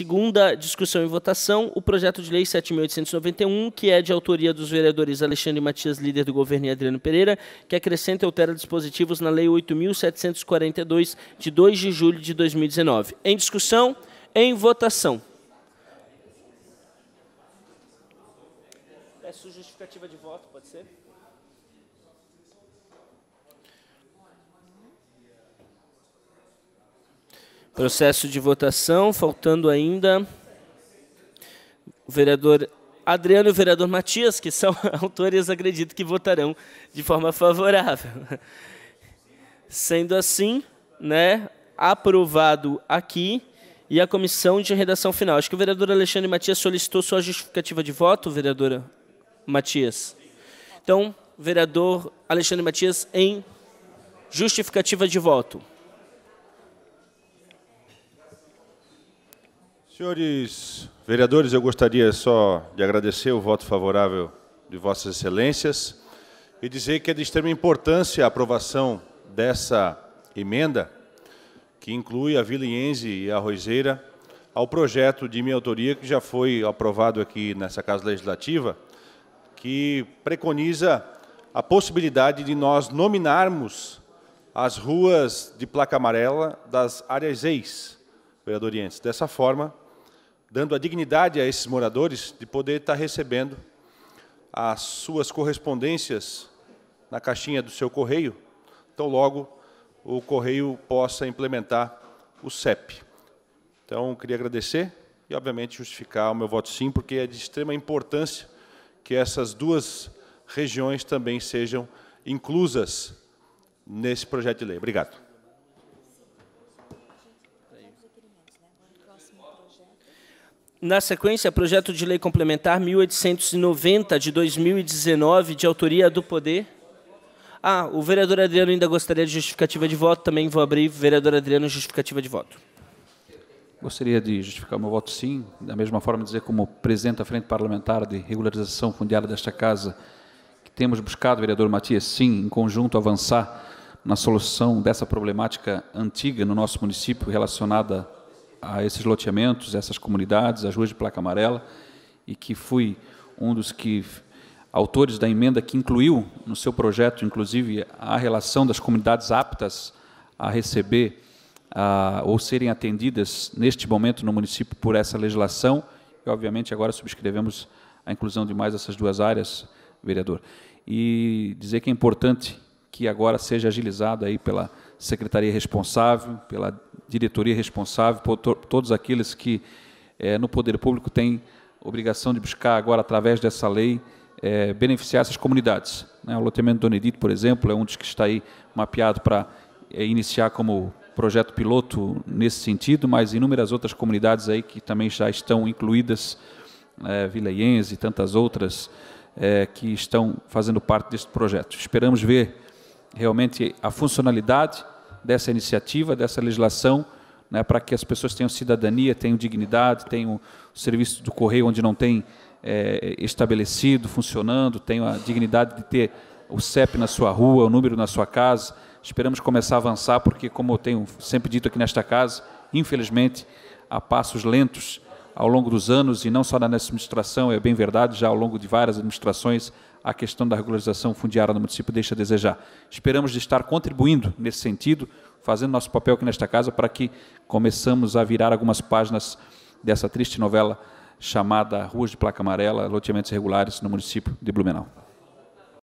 Segunda discussão e votação, o projeto de lei 7.891, que é de autoria dos vereadores Alexandre Matias, líder do governo, e Adriano Pereira, que acrescenta e altera dispositivos na Lei 8.742, de 2 de julho de 2019. Em discussão, em votação. Peço justificativa de voto, pode ser? Processo de votação, faltando ainda o vereador Adriano e o vereador Matias, que são autores, acredito que votarão de forma favorável. Sendo assim, né, aprovado aqui e a comissão de redação final. Acho que o vereador Alexandre Matias solicitou sua justificativa de voto, vereadora Matias. Então, vereador Alexandre Matias em justificativa de voto. Senhores vereadores, eu gostaria só de agradecer o voto favorável de Vossas Excelências e dizer que é de extrema importância a aprovação dessa emenda, que inclui a Vila Iense e a Roiseira, ao projeto de minha autoria, que já foi aprovado aqui nessa Casa Legislativa, que preconiza a possibilidade de nós nominarmos as ruas de placa amarela das áreas ex vereadorientes. Dessa forma, dando a dignidade a esses moradores de poder estar recebendo as suas correspondências na caixinha do seu correio, então logo o correio possa implementar o CEP. Então, queria agradecer e, obviamente, justificar o meu voto sim, porque é de extrema importância que essas duas regiões também sejam inclusas nesse projeto de lei. Obrigado. Na sequência, projeto de lei complementar 1890 de 2019, de autoria do Poder. Ah, o vereador Adriano ainda gostaria de justificativa de voto, também vou abrir, vereador Adriano, justificativa de voto. Gostaria de justificar meu voto sim, da mesma forma dizer como presidente da Frente Parlamentar de Regularização Fundiária desta Casa, que temos buscado, vereador Matias, sim, em conjunto avançar na solução dessa problemática antiga no nosso município relacionada a esses loteamentos, essas comunidades, as ruas de placa amarela, e que fui um dos que autores da emenda que incluiu no seu projeto, inclusive, a relação das comunidades aptas a receber a, ou serem atendidas neste momento no município por essa legislação. E, obviamente, agora subscrevemos a inclusão de mais essas duas áreas, vereador. E dizer que é importante que agora seja agilizado aí pela secretaria responsável, pela diretoria responsável, por to todos aqueles que é, no poder público têm obrigação de buscar agora, através dessa lei, é, beneficiar essas comunidades. Né? O loteamento do Onedito, por exemplo, é um dos que está aí mapeado para é, iniciar como projeto piloto nesse sentido, mas inúmeras outras comunidades aí que também já estão incluídas, é, né? Vila e tantas outras, é, que estão fazendo parte desse projeto. Esperamos ver realmente a funcionalidade dessa iniciativa, dessa legislação, né, para que as pessoas tenham cidadania, tenham dignidade, tenham o serviço do correio onde não tem é, estabelecido, funcionando, tenham a dignidade de ter o CEP na sua rua, o número na sua casa. Esperamos começar a avançar, porque, como eu tenho sempre dito aqui nesta casa, infelizmente, a passos lentos ao longo dos anos, e não só na administração, é bem verdade, já ao longo de várias administrações, a questão da regularização fundiária no município deixa a desejar. Esperamos de estar contribuindo nesse sentido, fazendo nosso papel aqui nesta casa para que começamos a virar algumas páginas dessa triste novela chamada Ruas de Placa Amarela, loteamentos irregulares no município de Blumenau.